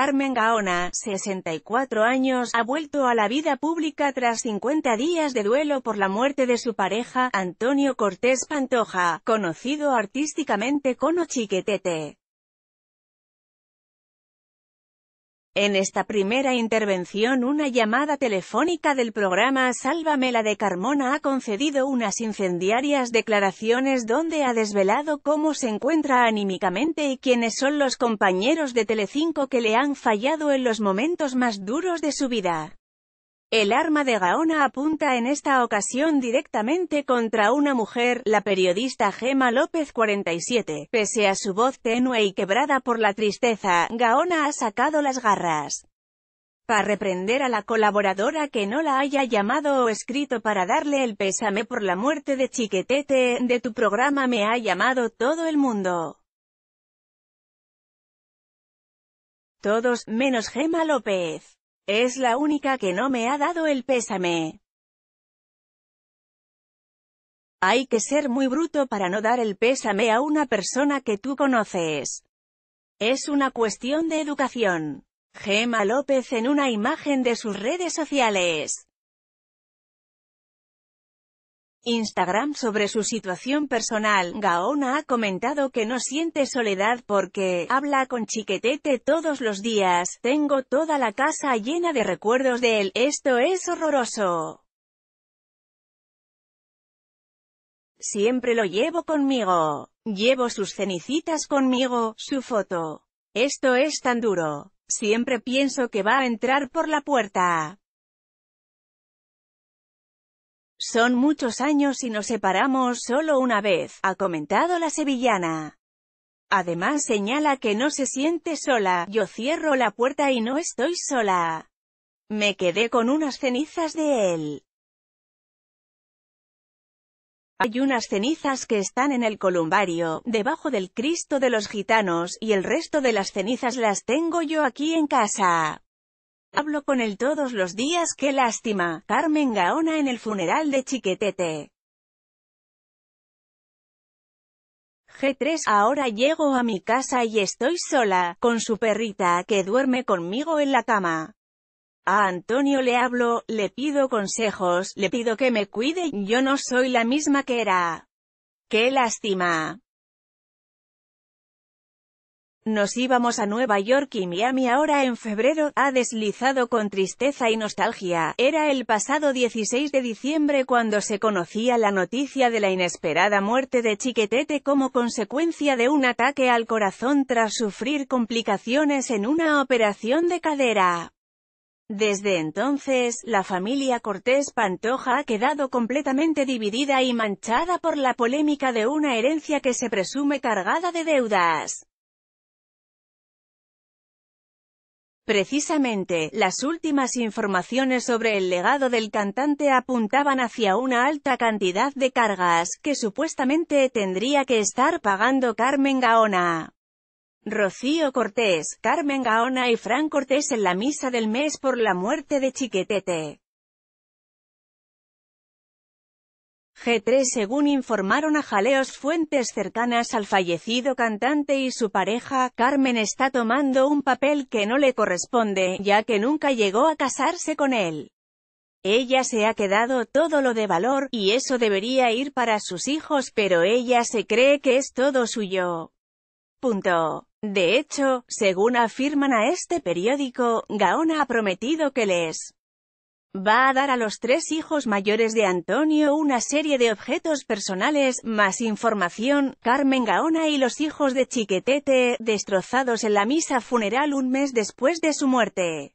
Carmen Gaona, 64 años, ha vuelto a la vida pública tras 50 días de duelo por la muerte de su pareja, Antonio Cortés Pantoja, conocido artísticamente como Chiquetete. En esta primera intervención una llamada telefónica del programa Sálvame la de Carmona ha concedido unas incendiarias declaraciones donde ha desvelado cómo se encuentra anímicamente y quiénes son los compañeros de Telecinco que le han fallado en los momentos más duros de su vida. El arma de Gaona apunta en esta ocasión directamente contra una mujer, la periodista Gema López 47. Pese a su voz tenue y quebrada por la tristeza, Gaona ha sacado las garras para reprender a la colaboradora que no la haya llamado o escrito para darle el pésame por la muerte de Chiquetete, de tu programa me ha llamado todo el mundo. Todos, menos Gema López. Es la única que no me ha dado el pésame. Hay que ser muy bruto para no dar el pésame a una persona que tú conoces. Es una cuestión de educación. Gema López en una imagen de sus redes sociales. Instagram sobre su situación personal, Gaona ha comentado que no siente soledad porque, habla con Chiquetete todos los días, tengo toda la casa llena de recuerdos de él, esto es horroroso. Siempre lo llevo conmigo. Llevo sus cenicitas conmigo, su foto. Esto es tan duro. Siempre pienso que va a entrar por la puerta. Son muchos años y nos separamos solo una vez, ha comentado la sevillana. Además señala que no se siente sola, yo cierro la puerta y no estoy sola. Me quedé con unas cenizas de él. Hay unas cenizas que están en el columbario, debajo del Cristo de los gitanos, y el resto de las cenizas las tengo yo aquí en casa. Hablo con él todos los días qué lástima, Carmen Gaona en el funeral de Chiquetete. G3 Ahora llego a mi casa y estoy sola, con su perrita, que duerme conmigo en la cama. A Antonio le hablo, le pido consejos, le pido que me cuide, yo no soy la misma que era. ¡Qué lástima! Nos íbamos a Nueva York y Miami ahora en febrero, ha deslizado con tristeza y nostalgia. Era el pasado 16 de diciembre cuando se conocía la noticia de la inesperada muerte de Chiquetete como consecuencia de un ataque al corazón tras sufrir complicaciones en una operación de cadera. Desde entonces, la familia Cortés Pantoja ha quedado completamente dividida y manchada por la polémica de una herencia que se presume cargada de deudas. Precisamente, las últimas informaciones sobre el legado del cantante apuntaban hacia una alta cantidad de cargas, que supuestamente tendría que estar pagando Carmen Gaona. Rocío Cortés, Carmen Gaona y Fran Cortés en la misa del mes por la muerte de Chiquetete. G3 según informaron a jaleos fuentes cercanas al fallecido cantante y su pareja, Carmen está tomando un papel que no le corresponde, ya que nunca llegó a casarse con él. Ella se ha quedado todo lo de valor, y eso debería ir para sus hijos pero ella se cree que es todo suyo. Punto. De hecho, según afirman a este periódico, Gaona ha prometido que les Va a dar a los tres hijos mayores de Antonio una serie de objetos personales, más información, Carmen Gaona y los hijos de Chiquetete, destrozados en la misa funeral un mes después de su muerte.